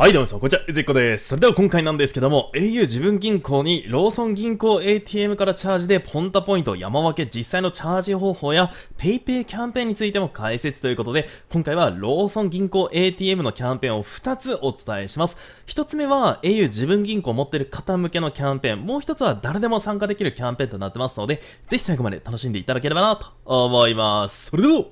はいどうもこんにちは、ぜっこです。それでは今回なんですけども、au 自分銀行にローソン銀行 ATM からチャージでポンタポイント山分け実際のチャージ方法や PayPay キャンペーンについても解説ということで、今回はローソン銀行 ATM のキャンペーンを2つお伝えします。1つ目は au 自分銀行を持ってる方向けのキャンペーン、もう1つは誰でも参加できるキャンペーンとなってますので、ぜひ最後まで楽しんでいただければなと思います。それでは、行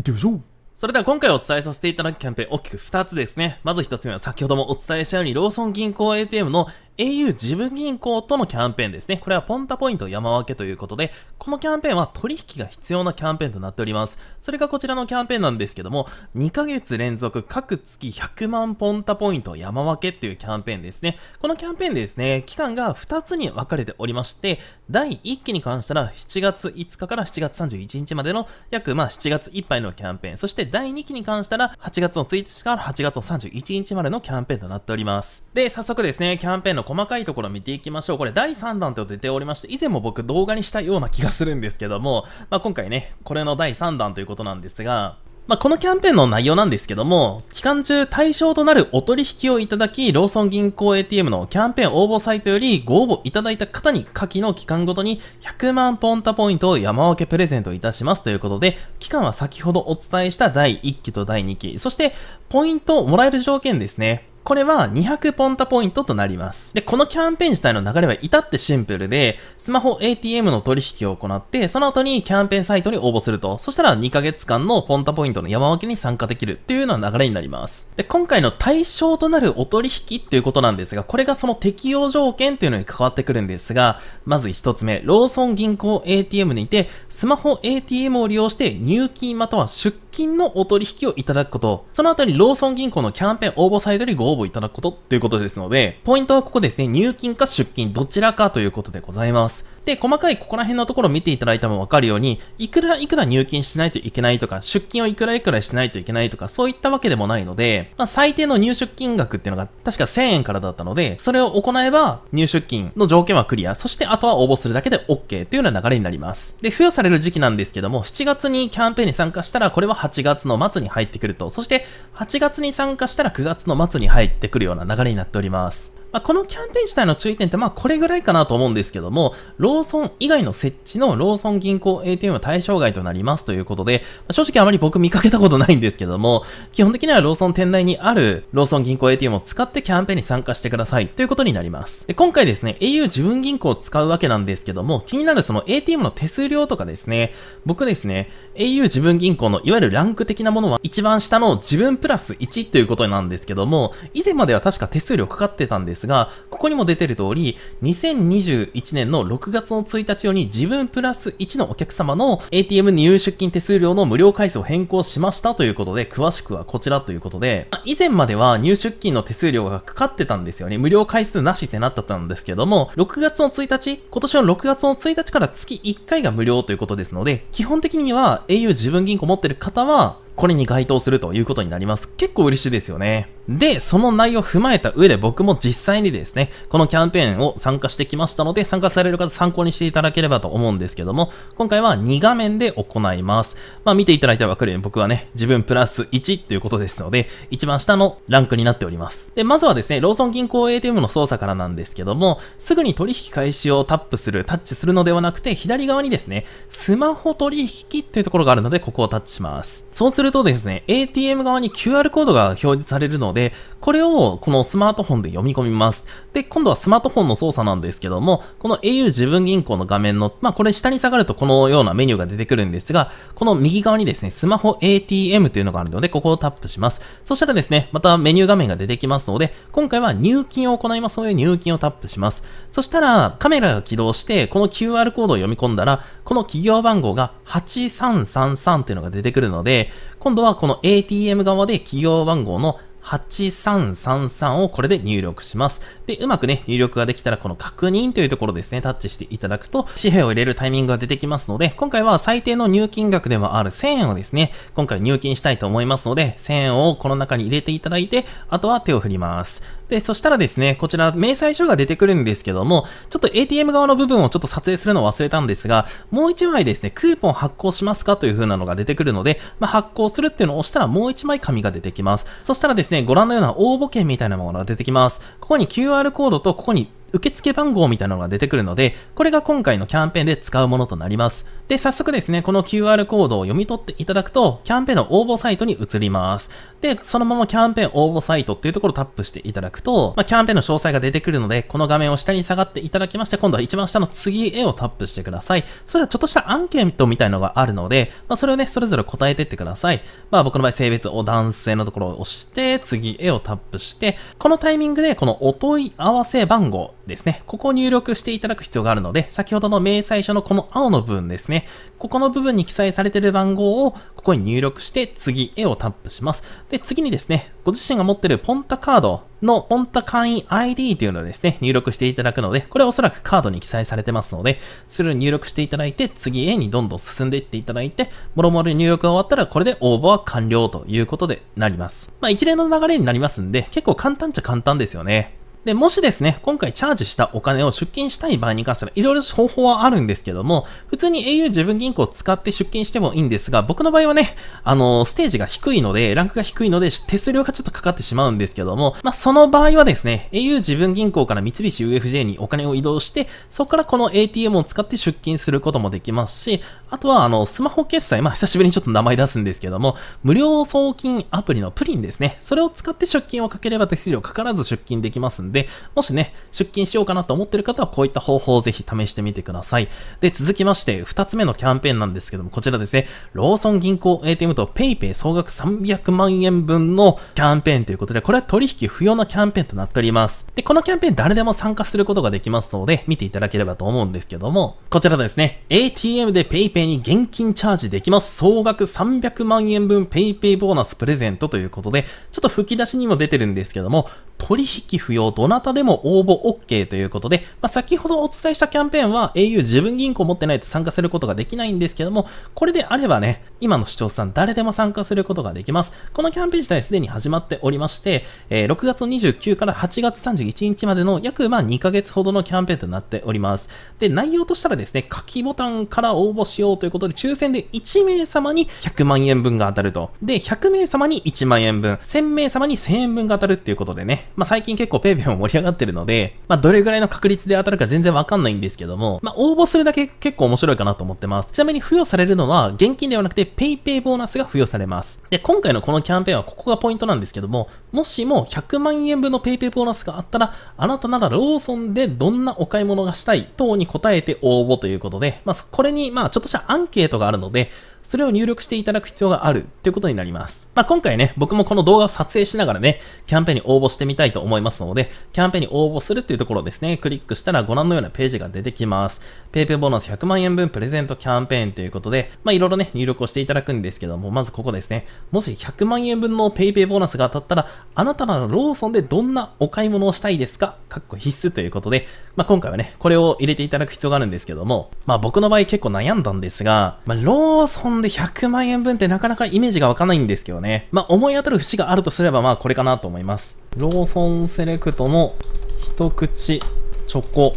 ってみましょうそれでは今回お伝えさせていただくキャンペーン大きく2つですね。まず1つ目は先ほどもお伝えしたようにローソン銀行 ATM の au 自分銀行とのキャンペーンですね。これはポンタポイント山分けということで、このキャンペーンは取引が必要なキャンペーンとなっております。それがこちらのキャンペーンなんですけども、2ヶ月連続各月100万ポンタポイント山分けというキャンペーンですね。このキャンペーンでですね、期間が2つに分かれておりまして、第1期に関したら7月5日から7月31日までの約まあ7月いっぱいのキャンペーン、そして第2期に関したら8月の1日から8月の31日までのキャンペーンとなっております。で、早速ですね、キャンペーンのの細かいところ見ていきましょう。これ第3弾と出ておりまして、以前も僕動画にしたような気がするんですけども、まあ、今回ね、これの第3弾ということなんですが、まあ、このキャンペーンの内容なんですけども、期間中対象となるお取引をいただき、ローソン銀行 ATM のキャンペーン応募サイトよりご応募いただいた方に、下記の期間ごとに100万ポンタポイントを山分けプレゼントいたしますということで、期間は先ほどお伝えした第1期と第2期、そしてポイントをもらえる条件ですね。これは200ポンタポイントとなります。で、このキャンペーン自体の流れは至ってシンプルで、スマホ ATM の取引を行って、その後にキャンペーンサイトに応募すると、そしたら2ヶ月間のポンタポイントの山分けに参加できるっていうような流れになります。で、今回の対象となるお取引っていうことなんですが、これがその適用条件っていうのに関わってくるんですが、まず1つ目、ローソン銀行 ATM にて、スマホ ATM を利用して入金または出金のお取引をいただくこと、その後にローソン銀行のキャンペーン応募サイトにご応募いただくことということですので、ポイントはここですね、入金か出金どちらかということでございます。で、細かいここら辺のところを見ていただいてもわかるように、いくらいくら入金しないといけないとか、出金をいくらいくらしないといけないとか、そういったわけでもないので、まあ、最低の入出金額っていうのが確か1000円からだったので、それを行えば入出金の条件はクリア、そしてあとは応募するだけで OK というような流れになります。で、付与される時期なんですけども、7月にキャンペーンに参加したら、これは8月の末に入ってくると、そして8月に参加したら9月の末に入ってくるような流れになっております。まあ、このキャンペーン自体の注意点ってまあこれぐらいかなと思うんですけども、ローソン以外の設置のローソン銀行 ATM は対象外となりますということで、まあ、正直あまり僕見かけたことないんですけども、基本的にはローソン店内にあるローソン銀行 ATM を使ってキャンペーンに参加してくださいということになります。で今回ですね、au 自分銀行を使うわけなんですけども、気になるその ATM の手数料とかですね、僕ですね、au 自分銀行のいわゆるランク的なものは一番下の自分プラス1ということなんですけども、以前までは確か手数料かかってたんですですが、ここにも出てる通り、2021年の6月の1日より自分プラス1のお客様の ATM 入出金手数料の無料回数を変更しましたということで、詳しくはこちらということで、以前までは入出金の手数料がかかってたんですよね。無料回数なしってなったんですけども、6月の1日、今年の6月の1日から月1回が無料ということですので、基本的には au 自分銀行持ってる方は、これに該当するということになります。結構嬉しいですよね。で、その内容を踏まえた上で僕も実際にですね、このキャンペーンを参加してきましたので、参加される方参考にしていただければと思うんですけども、今回は2画面で行います。まあ見ていただいたらわかるように僕はね、自分プラス1っていうことですので、一番下のランクになっております。で、まずはですね、ローソン銀行 ATM の操作からなんですけども、すぐに取引開始をタップする、タッチするのではなくて、左側にですね、スマホ取引っていうところがあるので、ここをタッチします。そうするとですね、ATM 側に QR コードが表示されるので、ので、これをこのスマートフォンで読み込みます。で、今度はスマートフォンの操作なんですけども、この au 自分銀行の画面の、まあこれ下に下がるとこのようなメニューが出てくるんですが、この右側にですね、スマホ ATM というのがあるので、ここをタップします。そしたらですね、またメニュー画面が出てきますので、今回は入金を行いますので、入金をタップします。そしたら、カメラが起動して、この QR コードを読み込んだら、この企業番号が8333というのが出てくるので、今度はこの ATM 側で企業番号の8333をこれで入力します。で、うまくね、入力ができたらこの確認というところですね、タッチしていただくと、紙幣を入れるタイミングが出てきますので、今回は最低の入金額でもある1000円をですね、今回入金したいと思いますので、1000円をこの中に入れていただいて、あとは手を振ります。で、そしたらですね、こちら、明細書が出てくるんですけども、ちょっと ATM 側の部分をちょっと撮影するのを忘れたんですが、もう1枚ですね、クーポン発行しますかという風なのが出てくるので、まあ、発行するっていうのを押したらもう1枚紙が出てきます。そしたらですね、ご覧のような応募券みたいなものが出てきます。ここに QR コードと、ここに受付番号みたいなのが出てくるので、これが今回のキャンペーンで使うものとなります。で、早速ですね、この QR コードを読み取っていただくと、キャンペーンの応募サイトに移ります。で、そのままキャンペーン応募サイトっていうところをタップしていただくと、まあ、キャンペーンの詳細が出てくるので、この画面を下に下がっていただきまして、今度は一番下の次へをタップしてください。それではちょっとしたアンケートみたいのがあるので、まあ、それをね、それぞれ答えてってください。まあ僕の場合、性別を男性のところを押して、次へをタップして、このタイミングでこのお問い合わせ番号ですね。ここを入力していただく必要があるので、先ほどの明細書のこの青の部分ですね。ここの部分に記載されている番号を、ここに入力して、次へをタップします。で、次にですね、ご自身が持っているポンタカードのポンタ会員 ID というのをですね、入力していただくので、これはおそらくカードに記載されてますので、それを入力していただいて、次へにどんどん進んでいっていただいて、もろもろ入力が終わったら、これで応募は完了ということでなります。まあ一連の流れになりますんで、結構簡単っちゃ簡単ですよね。で、もしですね、今回チャージしたお金を出金したい場合に関しては、いろいろ方法はあるんですけども、普通に au 自分銀行を使って出金してもいいんですが、僕の場合はね、あの、ステージが低いので、ランクが低いので、手数料がちょっとかかってしまうんですけども、まあ、その場合はですね、au 自分銀行から三菱 UFJ にお金を移動して、そこからこの ATM を使って出金することもできますし、あとは、あの、スマホ決済、まあ、久しぶりにちょっと名前出すんですけども、無料送金アプリのプリンですね、それを使って出金をかければ手数料かからず出金できますんで、で、もしね、出勤しようかなと思ってる方はこういった方法をぜひ試してみてください。で、続きまして、二つ目のキャンペーンなんですけども、こちらですね、ローソン銀行 ATM と PayPay 総額300万円分のキャンペーンということで、これは取引不要なキャンペーンとなっております。で、このキャンペーン誰でも参加することができますので、見ていただければと思うんですけども、こちらですね、ATM で PayPay に現金チャージできます。総額300万円分 PayPay ボーナスプレゼントということで、ちょっと吹き出しにも出てるんですけども、取引不要、どなたでも応募 OK ということで、まあ、先ほどお伝えしたキャンペーンは au 自分銀行持ってないと参加することができないんですけども、これであればね、今の視聴者さん誰でも参加することができます。このキャンペーン自体すでに始まっておりまして、えー、6月29から8月31日までの約まあ2ヶ月ほどのキャンペーンとなっております。で、内容としたらですね、書きボタンから応募しようということで、抽選で1名様に100万円分が当たると。で、100名様に1万円分、1000名様に1000円分が当たるっていうことでね、まあ、最近結構 PayPay も盛り上がってるので、まあ、どれぐらいの確率で当たるか全然わかんないんですけども、まあ、応募するだけ結構面白いかなと思ってます。ちなみに付与されるのは、現金ではなくて PayPay ボーナスが付与されます。で、今回のこのキャンペーンはここがポイントなんですけども、もしも100万円分の PayPay ボーナスがあったら、あなたならローソンでどんなお買い物がしたい等に答えて応募ということで、まあ、これに、まあ、ちょっとしたアンケートがあるので、それを入力していただく必要があるていうことになります。まあ、今回ね、僕もこの動画を撮影しながらね、キャンペーンに応募してみたいと思いますので、キャンペーンに応募するっていうところですね、クリックしたらご覧のようなページが出てきます。PayPay ボーナス100万円分プレゼントキャンペーンということで、まいろいろね、入力をしていただくんですけども、まずここですね、もし100万円分の PayPay ボーナスが当たったら、あなたならローソンでどんなお買い物をしたいですかかっこ必須ということで、まあ、今回はね、これを入れていただく必要があるんですけども、まあ、僕の場合結構悩んだんですが、まあ、ローソンで100万円分ってなかなかイメージが湧かないんですけどね。まあ、思い当たる節があるとすれば、まあ、これかなと思います。ローソンセレクトの一口チョコ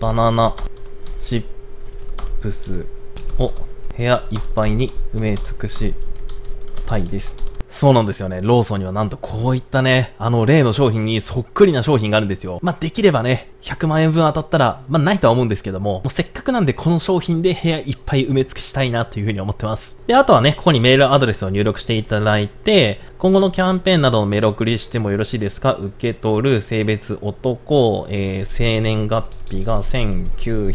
バナナチップスを部屋いっぱいに埋め尽くしたいです。そうなんですよね。ローソンにはなんとこういったね、あの例の商品にそっくりな商品があるんですよ。まあ、できればね、100万円分当たったら、まあ、ないとは思うんですけども、もうせっくなんでこの商品で部屋いっぱい埋め尽くしたいなというふうに思ってます。で、あとはね、ここにメールアドレスを入力していただいて、今後のキャンペーンなどのメール送りしてもよろしいですか受け取る、性別、男、えー、生年月日が1900、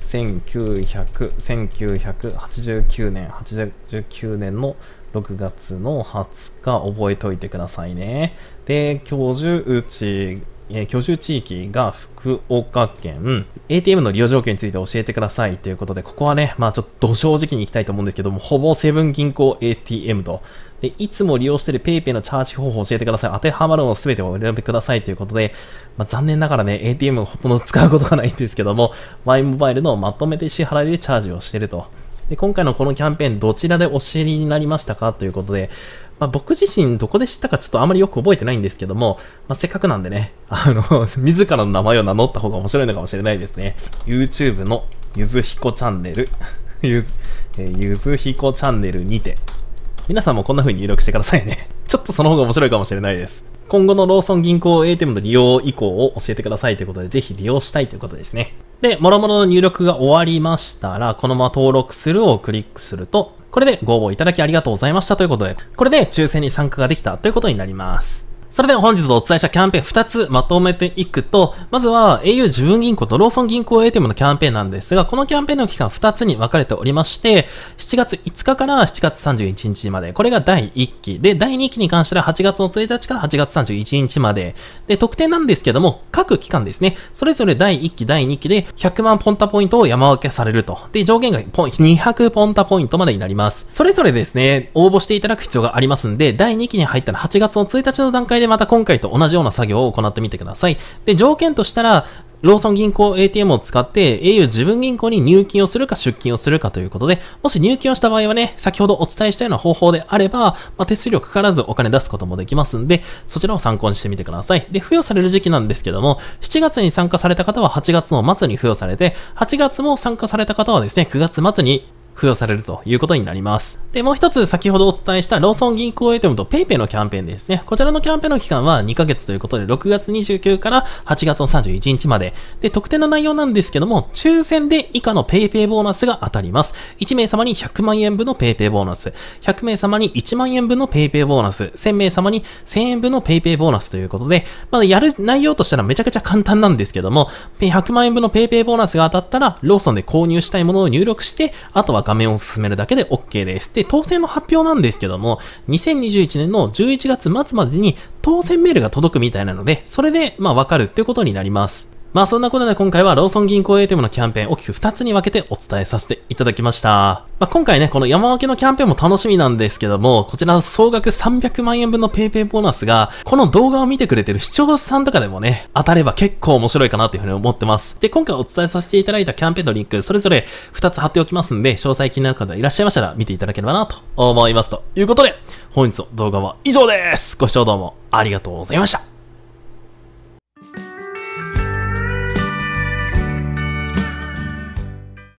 1900、1900、1989年、89年の6月の20日覚えておいてくださいね。で、教授うちえ居住地域が福岡県、ATM の利用状況について教えてくださいということで、ここはね、まあちょっと正直に行きたいと思うんですけども、ほぼセブン銀行 ATM と、で、いつも利用してる PayPay のチャージ方法を教えてください。当てはまるもの全てをお選びくださいということで、まあ、残念ながらね、ATM ほとんど使うことがないんですけども、マイモバイルのまとめて支払いでチャージをしてると。で、今回のこのキャンペーンどちらでお知りになりましたかということで、まあ、僕自身どこで知ったかちょっとあまりよく覚えてないんですけども、まあ、せっかくなんでね、あの 自らの名前を名乗った方が面白いのかもしれないですね。YouTube のゆずひこチャンネル ゆず、えー、ゆずひこチャンネルにて、皆さんもこんな風に入力してくださいね。ちょっとその方が面白いかもしれないです。今後のローソン銀行 ATM の利用以降を教えてくださいということで、ぜひ利用したいということですね。で、諸々の入力が終わりましたら、このまま登録するをクリックすると、これでご応募いただきありがとうございましたということで、これで抽選に参加ができたということになります。それでは本日お伝えしたキャンペーン2つまとめていくと、まずは au 自分銀行とローソン銀行 ATM のキャンペーンなんですが、このキャンペーンの期間2つに分かれておりまして、7月5日から7月31日まで、これが第1期。で、第2期に関しては8月の1日から8月31日まで。で、特典なんですけども、各期間ですね、それぞれ第1期、第2期で100万ポンタポイントを山分けされると。で、上限が200ポンタポイントまでになります。それぞれですね、応募していただく必要がありますんで、第2期に入ったら8月の1日の段階ででまた今回と同じような作業を行ってみてください。で、条件としたら、ローソン銀行 ATM を使って au 自分銀行に入金をするか出金をするかということで、もし入金をした場合はね、先ほどお伝えしたような方法であれば、まあ、手数料かからずお金出すこともできますんで、そちらを参考にしてみてください。で、付与される時期なんですけども、7月に参加された方は8月の末に付与されて、8月も参加された方はですね、9月末に付与されるということになります。で、もう一つ先ほどお伝えしたローソン銀行 ATM と PayPay のキャンペーンですね。こちらのキャンペーンの期間は2ヶ月ということで、6月29から8月の31日まで。で、特典の内容なんですけども、抽選で以下の PayPay ボーナスが当たります。1名様に100万円分の PayPay ボーナス、100名様に1万円分の PayPay ボーナス、1000名様に1000円分の PayPay ボーナスということで、まだやる内容としたらめちゃくちゃ簡単なんですけども、100万円分の PayPay ボーナスが当たったら、ローソンで購入したいものを入力して、あとは画面を進めるだけで OK です。で、当選の発表なんですけども、2021年の11月末までに当選メールが届くみたいなので、それで、まあ、わかるってことになります。まあそんなことで今回はローソン銀行 ATM のキャンペーン大きく2つに分けてお伝えさせていただきました。まあ今回ね、この山分けのキャンペーンも楽しみなんですけども、こちら総額300万円分の PayPay ボーナスが、この動画を見てくれてる視聴者さんとかでもね、当たれば結構面白いかなというふうに思ってます。で、今回お伝えさせていただいたキャンペーンのリンク、それぞれ2つ貼っておきますんで、詳細気になる方いらっしゃいましたら見ていただければなと思います。ということで、本日の動画は以上です。ご視聴どうもありがとうございました。